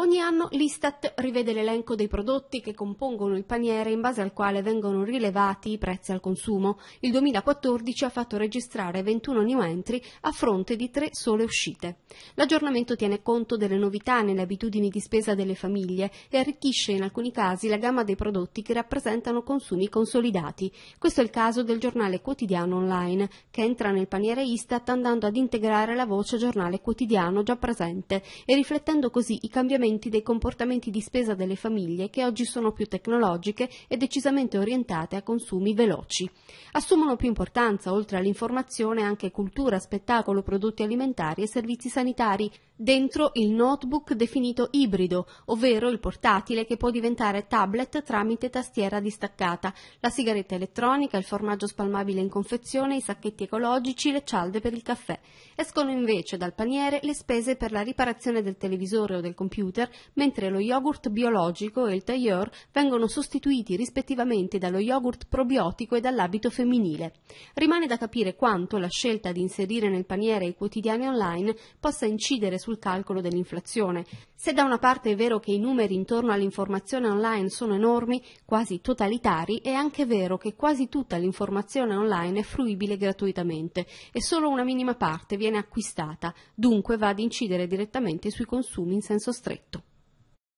Ogni anno l'Istat rivede l'elenco dei prodotti che compongono il paniere in base al quale vengono rilevati i prezzi al consumo. Il 2014 ha fatto registrare 21 new entry a fronte di tre sole uscite. L'aggiornamento tiene conto delle novità nelle abitudini di spesa delle famiglie e arricchisce in alcuni casi la gamma dei prodotti che rappresentano consumi consolidati. Questo è il caso del giornale quotidiano online, che entra nel paniere Istat andando ad integrare la voce giornale quotidiano già presente e riflettendo così i cambiamenti cambiamenti dei comportamenti di spesa delle famiglie che oggi sono più tecnologiche e decisamente orientate a consumi veloci. Assumono più importanza, oltre all'informazione, anche cultura, spettacolo, prodotti alimentari e servizi sanitari, dentro il notebook definito ibrido, ovvero il portatile che può diventare tablet tramite tastiera distaccata, la sigaretta elettronica, il formaggio spalmabile in confezione, i sacchetti ecologici, le cialde per il caffè. Escono invece dal paniere le spese per la riparazione del televisore o del computer Liter, mentre lo yogurt biologico e il tailleur vengono sostituiti rispettivamente dallo yogurt probiotico e dall'abito femminile. Rimane da capire quanto la scelta di inserire nel paniere i quotidiani online possa incidere sul calcolo dell'inflazione. Se da una parte è vero che i numeri intorno all'informazione online sono enormi, quasi totalitari, è anche vero che quasi tutta l'informazione online è fruibile gratuitamente e solo una minima parte viene acquistata, dunque va ad incidere direttamente sui consumi in senso stretto.